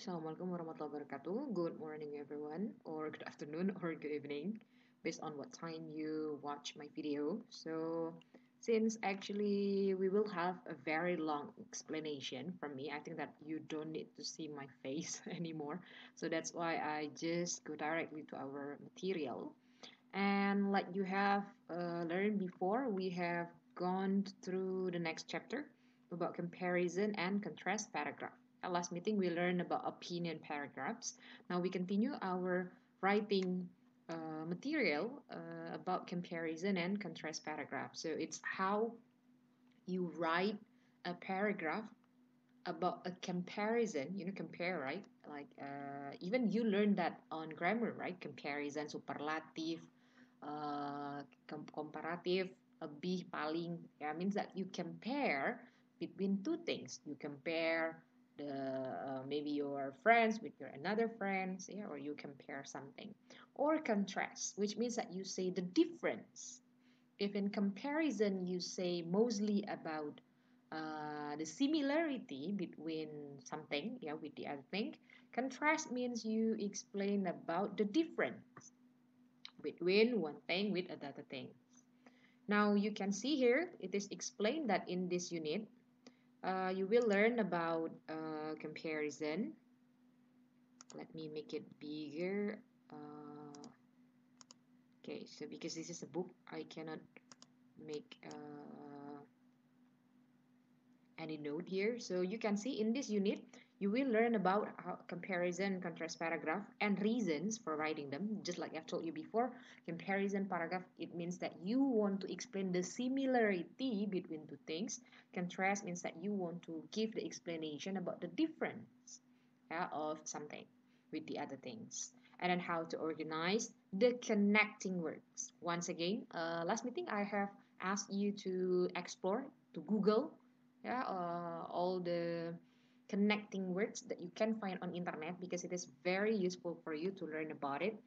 Assalamualaikum warahmatullahi wabarakatuh. Good morning, everyone, or good afternoon, or good evening, based on what time you watch my video. So, since actually we will have a very long explanation from me, I think that you don't need to see my face anymore. So, that's why I just go directly to our material. And, like you have uh, learned before, we have gone through the next chapter about comparison and contrast paragraph. At last meeting, we learned about opinion paragraphs. Now we continue our writing uh, material uh, about comparison and contrast paragraphs. So it's how you write a paragraph about a comparison you know compare right like uh, even you learned that on grammar right comparison superlative uh, com comparative lebih paling yeah means that you compare between two things you compare uh, maybe your friends with your another friends yeah, or you compare something or contrast which means that you say the difference if in comparison you say mostly about uh, the similarity between something yeah with the other thing contrast means you explain about the difference between one thing with another thing now you can see here it is explained that in this unit uh, you will learn about uh, comparison let me make it bigger uh, okay so because this is a book I cannot make uh, any node here. So you can see in this unit, you will learn about comparison, contrast paragraph, and reasons for writing them. Just like I've told you before, comparison paragraph, it means that you want to explain the similarity between two things. Contrast means that you want to give the explanation about the difference yeah, of something with the other things. And then how to organize the connecting words. Once again, uh, last meeting I have asked you to explore, to Google yeah uh, all the connecting words that you can find on internet because it is very useful for you to learn about it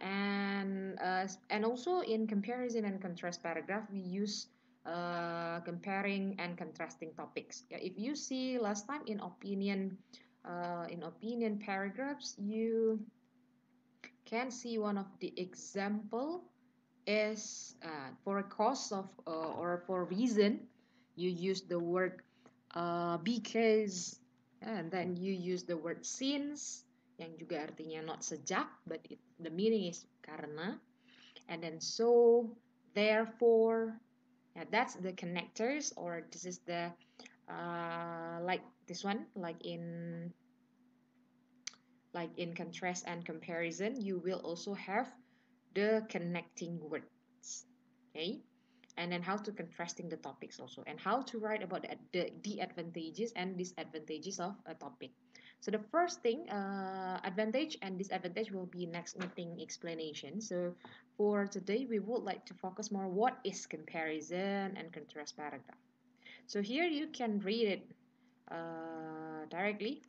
and uh, and also in comparison and contrast paragraph we use uh, comparing and contrasting topics yeah, if you see last time in opinion uh, in opinion paragraphs you can see one of the example is uh, for a cause of uh, or for reason you use the word uh, because and then you use the word since yang juga artinya not sejak but it, the meaning is karena and then so therefore yeah, that's the connectors or this is the uh, like this one like in like in contrast and comparison you will also have the connecting words okay and then how to contrasting the topics also and how to write about the, the, the advantages and disadvantages of a topic so the first thing uh, advantage and disadvantage will be next meeting explanation so for today we would like to focus more what is comparison and contrast paragraph so here you can read it uh, directly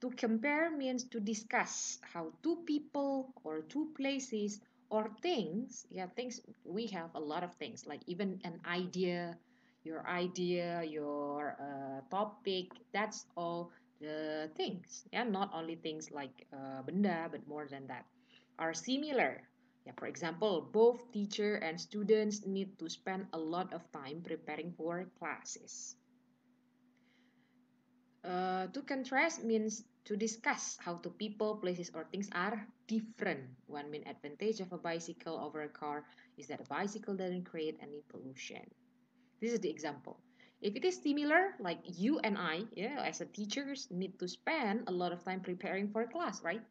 to compare means to discuss how two people or two places or things yeah things we have a lot of things like even an idea your idea your uh, topic that's all the things yeah not only things like uh, benda but more than that are similar yeah, for example, both teacher and students need to spend a lot of time preparing for classes. Uh, to contrast means to discuss how two people, places, or things are different. One main advantage of a bicycle over a car is that a bicycle doesn't create any pollution. This is the example. If it is similar, like you and I, yeah, as a teachers need to spend a lot of time preparing for class, right?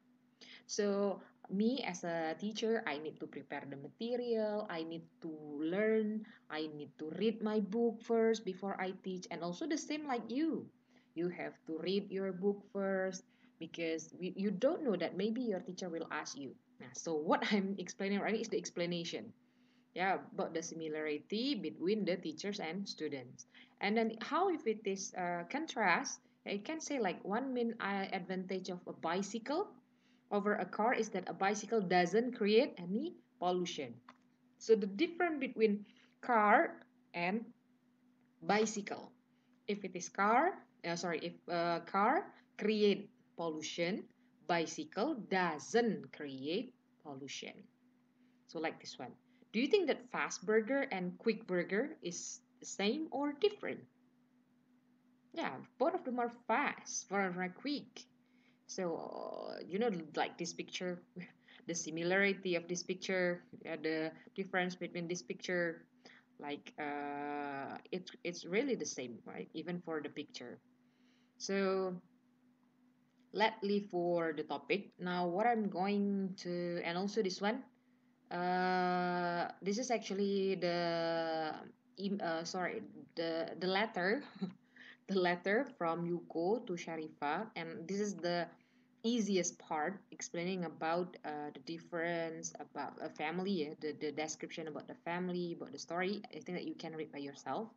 So me as a teacher, I need to prepare the material, I need to learn, I need to read my book first before I teach, and also the same like you you have to read your book first because we, you don't know that maybe your teacher will ask you. so what I'm explaining right is the explanation. Yeah, about the similarity between the teachers and students. And then how if it is uh, contrast, it can say like one main uh, advantage of a bicycle over a car is that a bicycle doesn't create any pollution. So the difference between car and bicycle. If it is car, uh, sorry, if a car create pollution, bicycle doesn't create pollution. So like this one. Do you think that fast burger and quick burger is the same or different? Yeah, both of them are fast, both of them are quick. So uh, you know, like this picture, the similarity of this picture, uh, the difference between this picture, like uh, it's it's really the same, right? Even for the picture so let's leave for the topic now what i'm going to and also this one uh, this is actually the uh, sorry the the letter the letter from yuko to sharifa and this is the easiest part explaining about uh, the difference about a family the, the description about the family about the story i think that you can read by yourself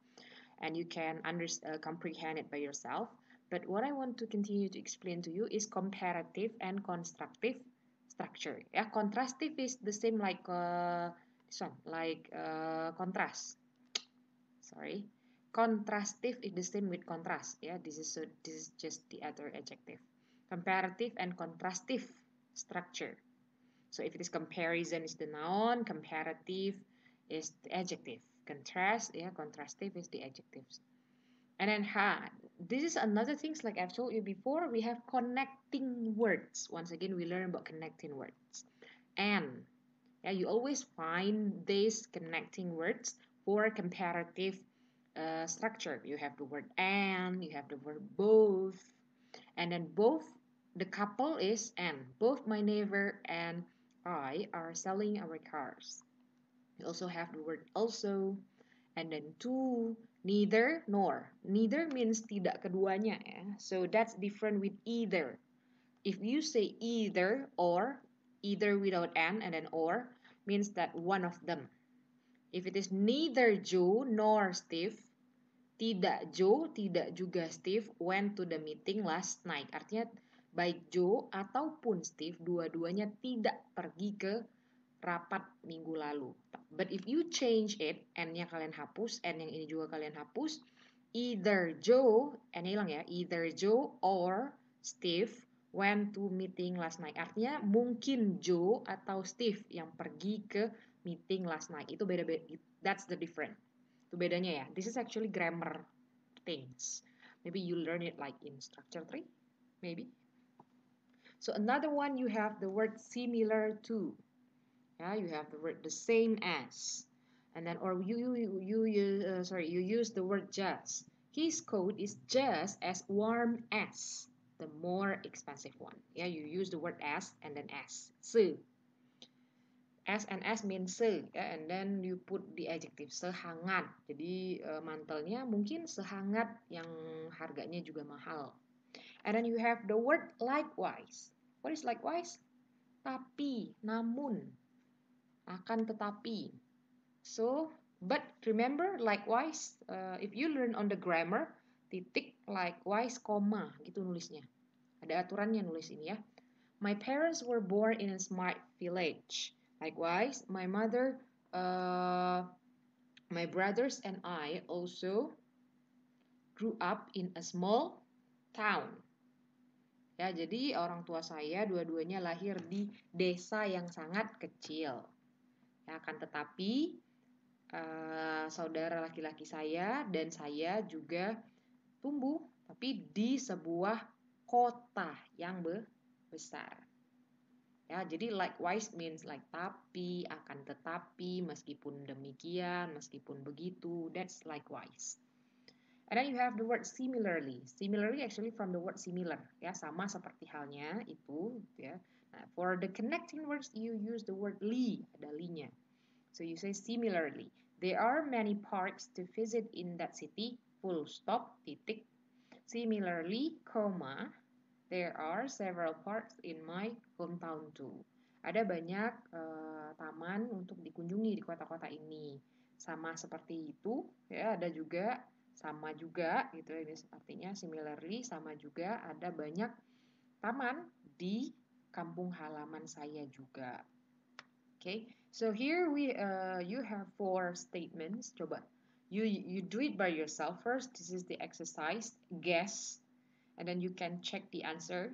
and you can under, uh, comprehend it by yourself but what I want to continue to explain to you is comparative and constructive structure. Yeah, contrastive is the same like uh, this one, like uh, contrast. Sorry, contrastive is the same with contrast. Yeah, this is so this is just the other adjective. Comparative and contrastive structure. So if it is comparison is the noun, comparative is the adjective. Contrast, yeah, contrastive is the adjectives. And then ha, this is another things like I've told you before, we have connecting words. Once again, we learn about connecting words. And yeah, you always find these connecting words for comparative uh, structure. You have the word and, you have the word both, and then both, the couple is and. Both my neighbor and I are selling our cars. You also have the word also, and then two. Neither nor. Neither means tidak keduanya ya. So that's different with either. If you say either or, either without an and then or means that one of them. If it is neither Joe nor Steve, tidak Joe, tidak juga Steve went to the meeting last night. Artinya baik Joe ataupun Steve dua-duanya tidak pergi ke rapat minggu lalu. But if you change it, n-nya kalian hapus, n yang ini juga kalian hapus, either Joe, n-nya hilang ya, either Joe or Steve went to meeting last night. Artinya mungkin Joe atau Steve yang pergi ke meeting last night. Itu beda-beda, that's the different. Itu bedanya ya. This is actually grammar things. Maybe you learn it like in structure three, maybe. So another one you have the word similar to yeah you have the word the same as and then or you you you, you uh, sorry you use the word just his coat is just as warm as the more expensive one yeah you use the word as and then as se as and as means se yeah, and then you put the adjective sehangat jadi uh, mantelnya mungkin sehangat yang harganya juga mahal and then you have the word likewise what is likewise tapi namun akan tetapi. So, but remember likewise, uh, if you learn on the grammar, titik likewise, koma gitu nulisnya. Ada aturannya nulis ini ya. My parents were born in a smart village. Likewise, my mother, uh, my brothers and I also grew up in a small town. Ya, jadi orang tua saya dua-duanya lahir di desa yang sangat kecil. Ya, akan tetapi uh, saudara laki-laki saya dan saya juga tumbuh, tapi di sebuah kota yang besar. Ya, jadi likewise means like tapi, akan tetapi, meskipun demikian, meskipun begitu, that's likewise. And then you have the word similarly. Similarly actually from the word similar, ya sama seperti halnya itu, ya. Nah, for the connecting words, you use the word li, ada linya. So you say similarly, there are many parks to visit in that city, full stop, titik. Similarly, comma, there are several parks in my hometown too. Ada banyak uh, taman untuk dikunjungi di kota-kota ini. Sama seperti itu, ya ada juga sama juga gitu ya, ini artinya similarly sama juga ada banyak taman di kampung halaman saya juga. Okay, so here we uh, you have four statements. Coba, you you do it by yourself first. This is the exercise. Guess, and then you can check the answer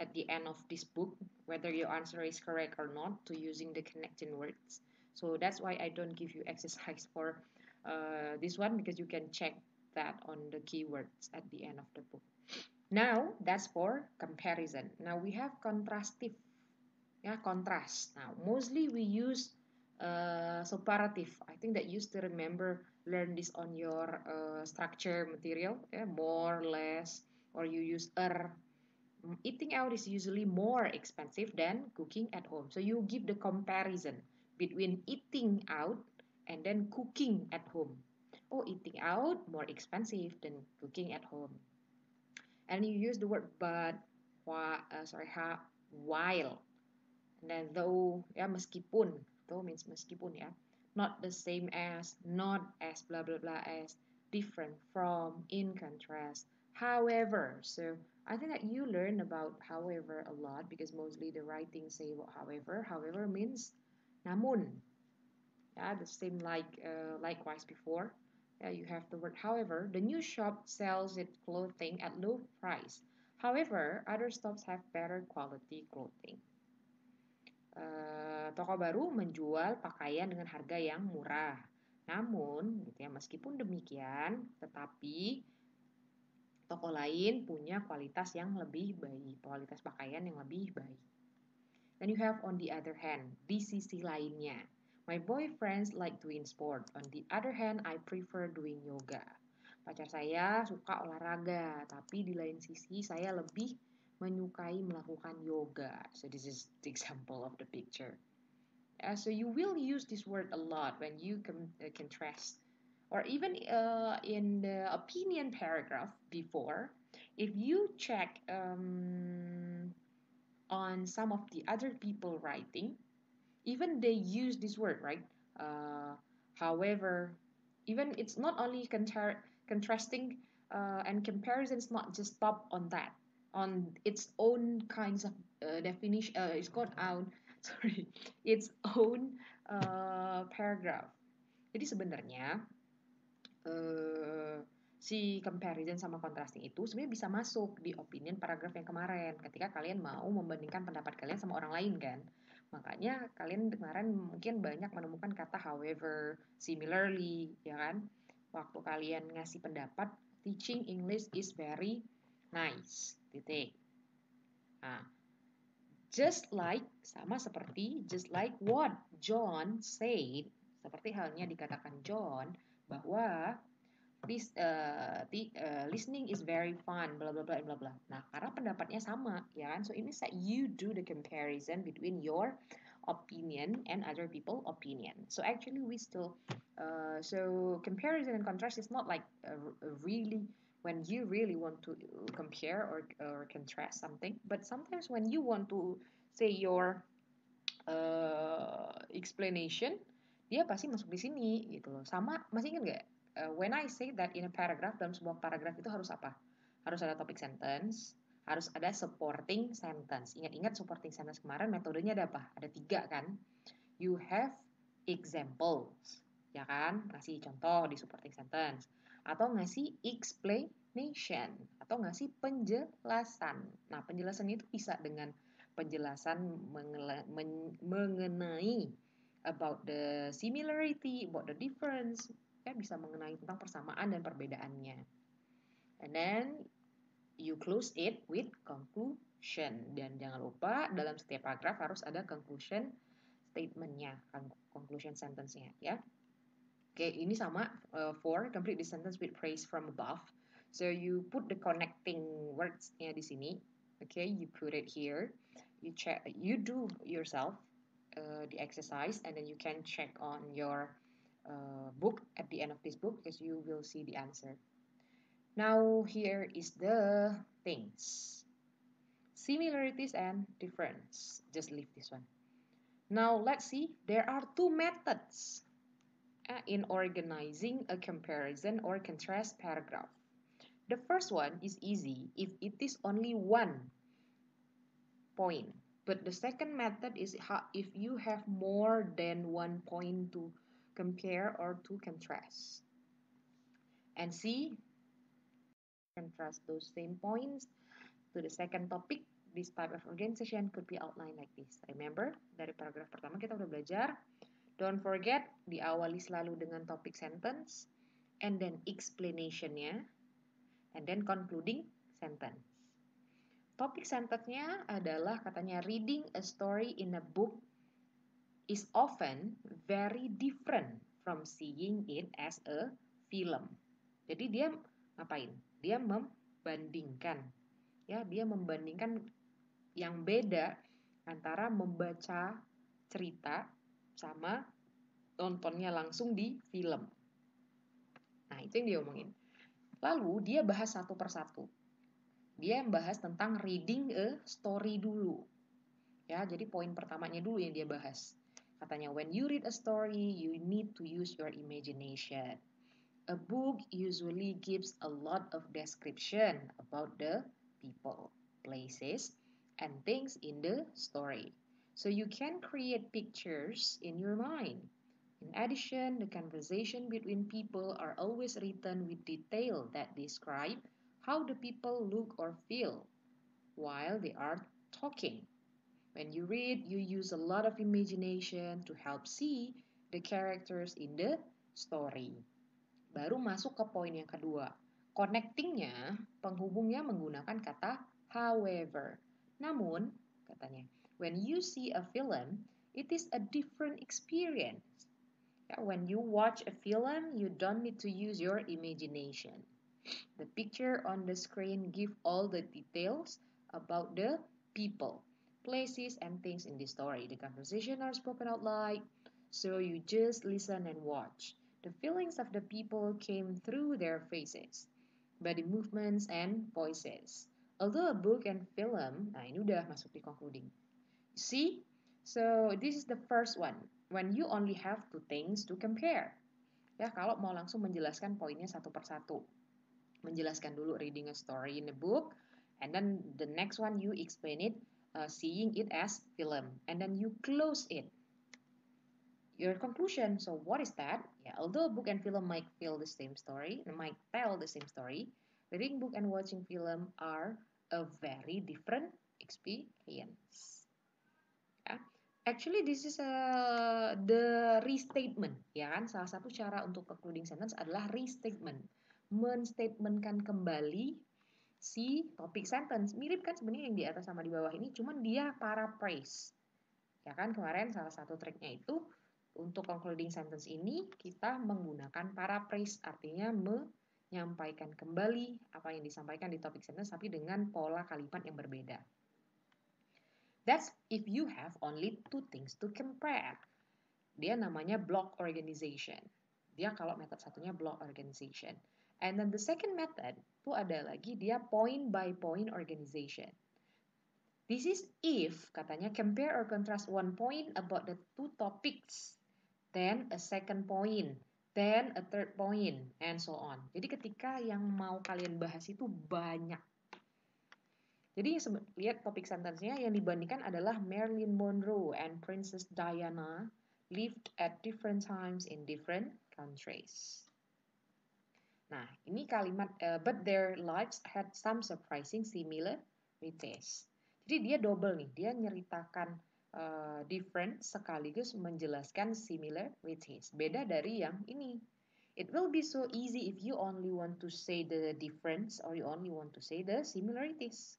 at the end of this book whether your answer is correct or not to using the connecting words. So that's why I don't give you exercise for uh, this one because you can check that on the keywords at the end of the book. Now, that's for comparison. Now we have contrastive, yeah, contrast. Now, mostly we use uh, separative. I think that you still remember learn this on your uh, structure material, yeah, more, less, or you use er. Eating out is usually more expensive than cooking at home. So you give the comparison between eating out and then cooking at home. Oh, eating out more expensive than cooking at home and you use the word but why uh, sorry ha while and then though yeah, meskipun though means meskipun yeah, not the same as not as blah blah blah as different from in contrast however so I think that you learn about however a lot because mostly the writing say however however means namun yeah the same like uh, likewise before uh, you have the word however the new shop sells its clothing at low price however other shops have better quality clothing uh, toko baru menjual pakaian dengan harga yang murah namun gitu ya meskipun demikian tetapi toko lain punya kualitas yang lebih baik kualitas pakaian yang lebih baik Then you have on the other hand, di sisi lainnya. My boyfriends like doing sport. On the other hand, I prefer doing yoga. Pacar saya suka olahraga, tapi di lain sisi saya lebih menyukai melakukan yoga. So this is the example of the picture. Uh, so you will use this word a lot when you can uh, contrast or even uh, in the opinion paragraph before, if you check um, on some of the other people writing, even they use this word right uh, however even it's not only contra contrasting uh, and comparison is not just stop on that on its own kinds of uh, definition uh, it's got out sorry its own uh, paragraph jadi sebenarnya uh, si comparison sama contrasting itu sebenarnya bisa masuk di opinion paragraf yang kemarin ketika kalian mau membandingkan pendapat kalian sama orang lain kan Makanya kalian kemarin mungkin banyak menemukan kata however, similarly, ya kan? Waktu kalian ngasih pendapat, teaching English is very nice. Titik. Nah, just like sama seperti just like what John said, seperti halnya dikatakan John bahwa this uh, eh, the, uh, listening is very fun bla bla bla bla bla nah karena pendapatnya sama ya kan so ini saat you do the comparison between your opinion and other people opinion so actually we still uh, so comparison and contrast is not like a, uh, a uh, really when you really want to uh, compare or, or contrast something but sometimes when you want to say your uh, explanation dia pasti masuk di sini gitu loh sama masih ingat gak uh, when I say that in a paragraph dalam sebuah paragraf itu harus apa? Harus ada topic sentence, harus ada supporting sentence. Ingat-ingat supporting sentence kemarin metodenya ada apa? Ada tiga kan? You have examples, ya kan? Ngasih contoh di supporting sentence. Atau ngasih explanation, atau ngasih penjelasan. Nah, penjelasan itu bisa dengan penjelasan mengenai about the similarity, about the difference, kan bisa mengenali tentang persamaan dan perbedaannya. And then you close it with conclusion. Dan jangan lupa dalam setiap paragraf harus ada conclusion statementnya, conclusion sentence-nya ya. Oke, okay, ini sama uh, for complete the sentence with phrase from above. So you put the connecting words-nya di sini. Okay, you put it here. You check you do yourself uh, the exercise and then you can check on your uh, book at the end of this book because you will see the answer. Now here is the things. Similarities and difference. Just leave this one. Now let's see. There are two methods uh, in organizing a comparison or contrast paragraph. The first one is easy if it is only one point. But the second method is if you have more than one point to compare or to contrast. And see contrast those same points to the second topic. This type of organization could be outlined like this. Remember, dari paragraf pertama kita udah belajar, don't forget, diawali selalu dengan topic sentence, and then explanationnya, and then concluding sentence. Topik sentence-nya adalah katanya reading a story in a book is often very different from seeing it as a film. Jadi dia ngapain? Dia membandingkan. Ya, dia membandingkan yang beda antara membaca cerita sama nontonnya langsung di film. Nah, itu yang dia omongin. Lalu dia bahas satu persatu. Dia bahas tentang reading a story dulu. Ya, jadi poin pertamanya dulu yang dia bahas. Katanya, when you read a story, you need to use your imagination. A book usually gives a lot of description about the people, places, and things in the story. So you can create pictures in your mind. In addition, the conversation between people are always written with detail that describe how the people look or feel while they are talking. When you read, you use a lot of imagination to help see the characters in the story. Baru masuk ke poin yang kedua. Connectingnya, penghubungnya menggunakan kata however. Namun, katanya, when you see a film, it is a different experience. Yeah, when you watch a film, you don't need to use your imagination. The picture on the screen give all the details about the people places, and things in the story. The conversation are spoken out loud, so you just listen and watch. The feelings of the people came through their faces, body movements, and voices. Although a book and film, nah ini udah masuk di concluding. See? So, this is the first one, when you only have two things to compare. Ya, kalau mau langsung menjelaskan poinnya satu per satu. Menjelaskan dulu reading a story in a book, and then the next one you explain it uh, seeing it as film and then you close it your conclusion so what is that yeah, although book and film might feel the same story might tell the same story reading book and watching film are a very different experience yeah. actually this is a uh, the restatement ya kan salah satu cara untuk concluding sentence adalah restatement menstatementkan kembali si topik sentence mirip kan sebenarnya yang di atas sama di bawah ini cuman dia paraphrase ya kan kemarin salah satu triknya itu untuk concluding sentence ini kita menggunakan paraphrase artinya menyampaikan kembali apa yang disampaikan di topik sentence tapi dengan pola kalimat yang berbeda that's if you have only two things to compare dia namanya block organization dia kalau metode satunya block organization And then the second method itu ada lagi dia point by point organization. This is if katanya compare or contrast one point about the two topics, then a second point, then a third point, and so on. Jadi ketika yang mau kalian bahas itu banyak. Jadi lihat topik sentence yang dibandingkan adalah Marilyn Monroe and Princess Diana lived at different times in different countries. Nah, ini kalimat uh, but their lives had some surprising similarities. Jadi dia double nih, dia nyeritakan uh, different sekaligus menjelaskan similarities. Beda dari yang ini. It will be so easy if you only want to say the difference or you only want to say the similarities.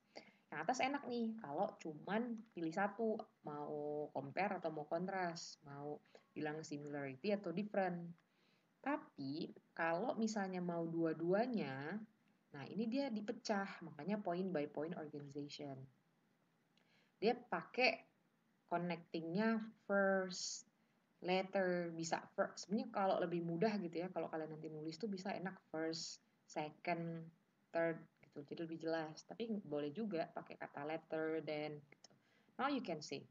Yang atas enak nih, kalau cuman pilih satu, mau compare atau mau kontras, mau bilang similarity atau different. Tapi kalau misalnya mau dua-duanya, nah ini dia dipecah, makanya point by point organization. Dia pakai connectingnya first letter bisa first. Sebenarnya kalau lebih mudah gitu ya, kalau kalian nanti nulis tuh bisa enak first, second, third gitu. Jadi lebih jelas. Tapi boleh juga pakai kata letter dan gitu. Now you can see.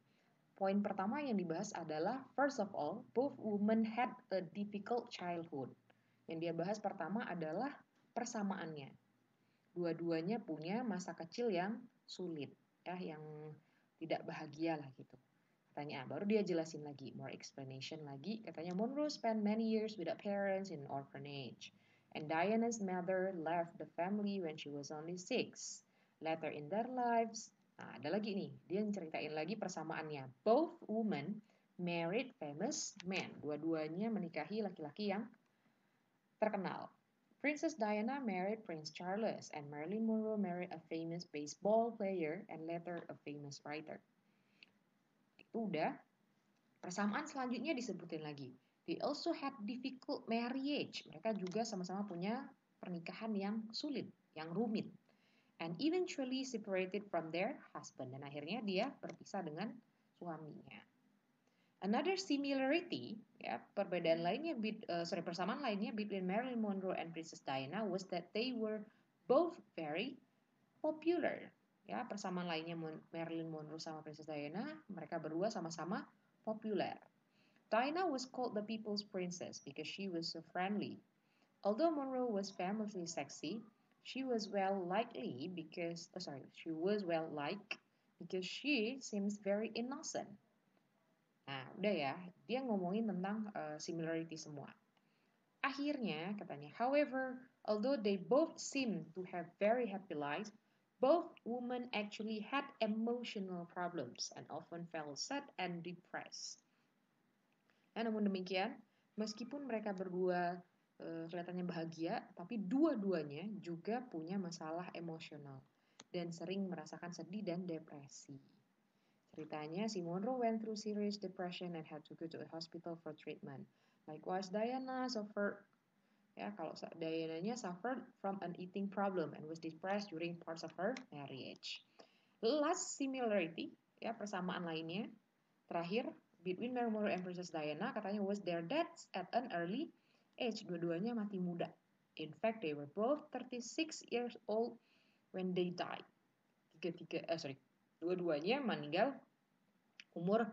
Poin pertama yang dibahas adalah first of all, both women had a difficult childhood. Yang dia bahas pertama adalah persamaannya. Dua-duanya punya masa kecil yang sulit, ya, yang tidak bahagia lah gitu. Katanya, baru dia jelasin lagi, more explanation lagi. Katanya, Monroe spent many years without parents in orphanage. And Diana's mother left the family when she was only six. Later in their lives, Nah, ada lagi nih, dia ceritain lagi persamaannya. Both women married famous men. Dua-duanya menikahi laki-laki yang terkenal. Princess Diana married Prince Charles, and Marilyn Monroe married a famous baseball player and later a famous writer. Itu udah. Persamaan selanjutnya disebutin lagi. They also had difficult marriage. Mereka juga sama-sama punya pernikahan yang sulit, yang rumit and eventually separated from their husband dan akhirnya dia berpisah dengan suaminya. Another similarity, ya, perbedaan lainnya, uh, sorry, persamaan lainnya between Marilyn Monroe and Princess Diana was that they were both very popular. Ya, persamaan lainnya Marilyn Monroe sama Princess Diana, mereka berdua sama-sama populer. Diana was called the people's princess because she was so friendly. Although Monroe was famously sexy, She was well likely because, oh sorry, she was well like because she seems very innocent. Nah, udah ya, dia ngomongin tentang uh, similarity semua. Akhirnya, katanya, however, although they both seem to have very happy lives, both women actually had emotional problems and often felt sad and depressed. Nah, namun demikian, meskipun mereka berdua Eh, kelihatannya bahagia, tapi dua-duanya juga punya masalah emosional dan sering merasakan sedih dan depresi. Ceritanya, si Monroe went through serious depression and had to go to a hospital for treatment. Likewise, Diana suffered ya kalau Diana nya suffered from an eating problem and was depressed during parts of her marriage. Last similarity, ya persamaan lainnya, terakhir between Mary Monroe and Princess Diana katanya was their deaths at an early age, dua-duanya mati muda. In fact, they were both 36 years old when they died. Tiga-tiga, eh, sorry, dua-duanya meninggal umur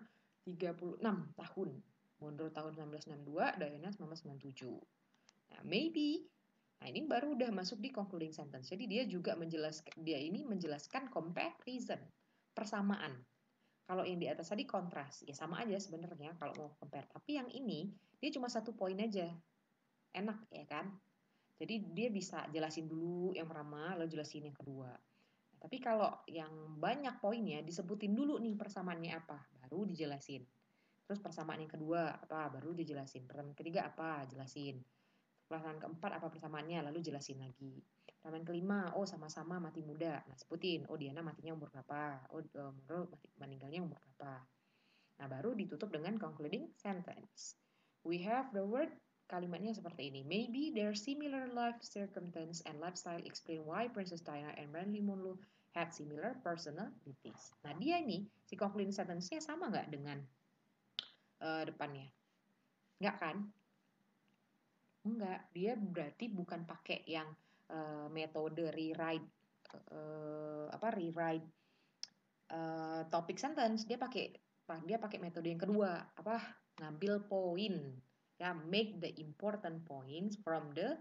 36 tahun. Mundur tahun 1962, Diana 1997. Nah, maybe Nah, ini baru udah masuk di concluding sentence. Jadi dia juga menjelaskan dia ini menjelaskan comparison, persamaan. Kalau yang di atas tadi kontras, ya sama aja sebenarnya kalau mau compare. Tapi yang ini dia cuma satu poin aja enak ya kan jadi dia bisa jelasin dulu yang pertama lalu jelasin yang kedua tapi kalau yang banyak poinnya disebutin dulu nih persamaannya apa baru dijelasin terus persamaan yang kedua apa baru dijelasin persamaan ketiga apa jelasin persamaan keempat apa persamaannya lalu jelasin lagi persamaan kelima oh sama-sama mati muda nah sebutin oh Diana matinya umur berapa oh eh, menurut mati, meninggalnya umur berapa nah baru ditutup dengan concluding sentence we have the word Kalimatnya seperti ini. Maybe their similar life circumstance and lifestyle explain why Princess Diana and Marilyn Munlu had similar personalities. Nah, dia ini, si concluding sentence-nya sama nggak dengan uh, depannya? Nggak kan? Nggak. dia berarti bukan pakai yang uh, metode rewrite uh, apa rewrite uh, topic sentence, dia pakai dia pakai metode yang kedua, apa ngambil poin ya make the important points from the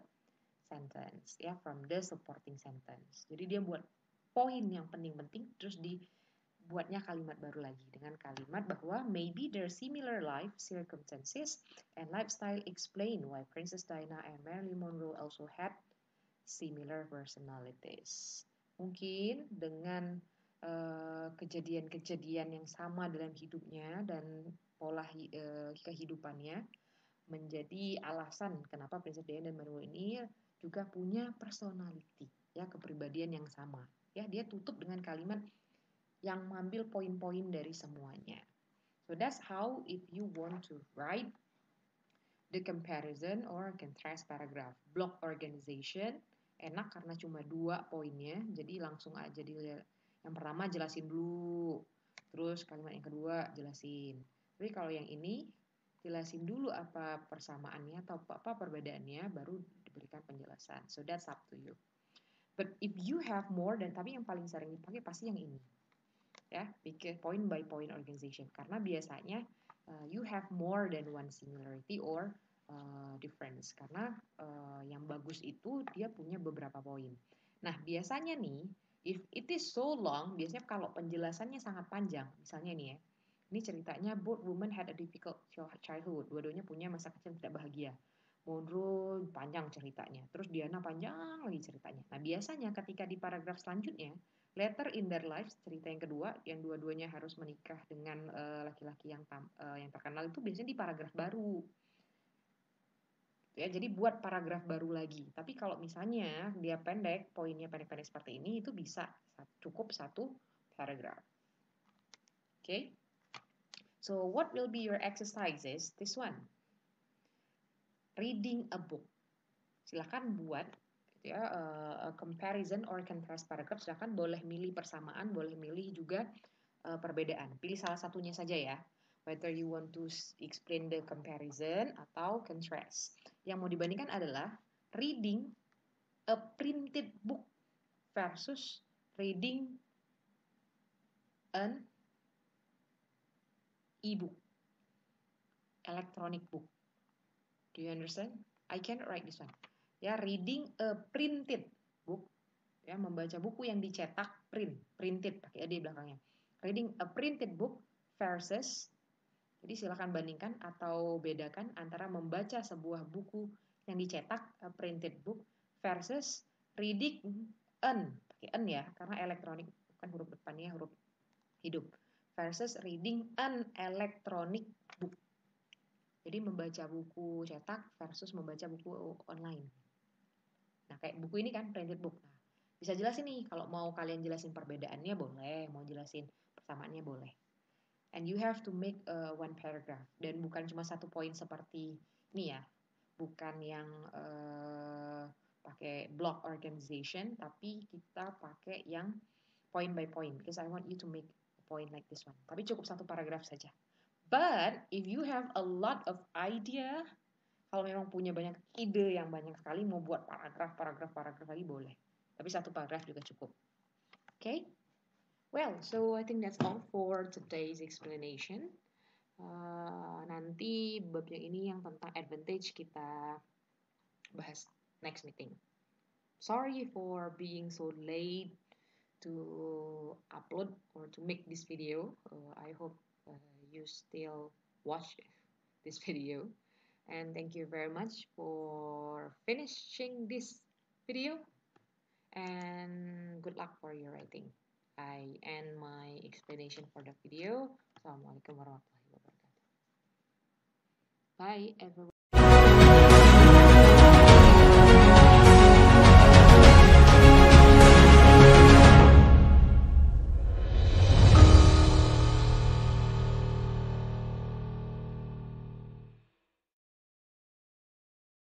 sentence ya from the supporting sentence jadi dia buat poin yang penting-penting terus dibuatnya kalimat baru lagi dengan kalimat bahwa maybe their similar life circumstances and lifestyle explain why Princess Diana and Marilyn Monroe also had similar personalities mungkin dengan eh, kejadian-kejadian uh, yang sama dalam hidupnya dan pola uh, kehidupannya menjadi alasan kenapa Princess Diana dan Manuel ini juga punya personality ya kepribadian yang sama ya dia tutup dengan kalimat yang mengambil poin-poin dari semuanya so that's how if you want to write the comparison or contrast paragraph block organization enak karena cuma dua poinnya jadi langsung aja dilihat yang pertama jelasin dulu terus kalimat yang kedua jelasin tapi kalau yang ini jelasin dulu apa persamaannya atau apa perbedaannya baru diberikan penjelasan. So that's up to you. But if you have more dan tapi yang paling sering dipakai pasti yang ini. Ya, bikin point by point organization karena biasanya uh, you have more than one similarity or uh, difference karena uh, yang bagus itu dia punya beberapa poin. Nah, biasanya nih if it is so long, biasanya kalau penjelasannya sangat panjang, misalnya nih ya, ini ceritanya both women had a difficult childhood. Dua-duanya punya masa kecil tidak bahagia. Monroe panjang ceritanya. Terus Diana panjang lagi ceritanya. Nah biasanya ketika di paragraf selanjutnya, later in their lives, cerita yang kedua, yang dua-duanya harus menikah dengan eh, laki-laki uh, yang tam, uh, yang terkenal itu biasanya di paragraf baru. Ya, jadi buat paragraf baru lagi. Tapi kalau misalnya dia pendek, poinnya pendek-pendek seperti ini, itu bisa cukup satu paragraf. Oke. Okay? So what will be your exercises? This one. Reading a book. Silahkan buat gitu ya uh, comparison or contrast paragraph. Silahkan boleh milih persamaan, boleh milih juga uh, perbedaan. Pilih salah satunya saja ya. Whether you want to explain the comparison atau contrast. Yang mau dibandingkan adalah reading a printed book versus reading an e-book, electronic book. Do you understand? I can write this one. Ya, reading a printed book, ya membaca buku yang dicetak print, printed pakai di belakangnya. Reading a printed book versus jadi silakan bandingkan atau bedakan antara membaca sebuah buku yang dicetak a eh, printed book versus reading an pakai n ya karena elektronik bukan huruf depannya huruf hidup versus reading an electronic book. Jadi membaca buku cetak versus membaca buku online. Nah, kayak buku ini kan printed book. Nah, bisa jelasin nih kalau mau kalian jelasin perbedaannya boleh, mau jelasin persamaannya boleh. And you have to make a uh, one paragraph dan bukan cuma satu poin seperti ini ya. Bukan yang uh, pakai block organization, tapi kita pakai yang point by point because I want you to make point like this one. Tapi cukup satu paragraf saja. But if you have a lot of idea, kalau memang punya banyak ide yang banyak sekali, mau buat paragraf, paragraf, paragraf lagi boleh. Tapi satu paragraf juga cukup. Oke? Okay? Well, so I think that's all for today's explanation. Uh, nanti bab yang ini yang tentang advantage kita bahas next meeting. Sorry for being so late to upload or to make this video. Uh, I hope uh, you still watch this video and thank you very much for finishing this video and good luck for your writing. I end my explanation for the video. Assalamualaikum warahmatullahi wabarakatuh. Bye everyone.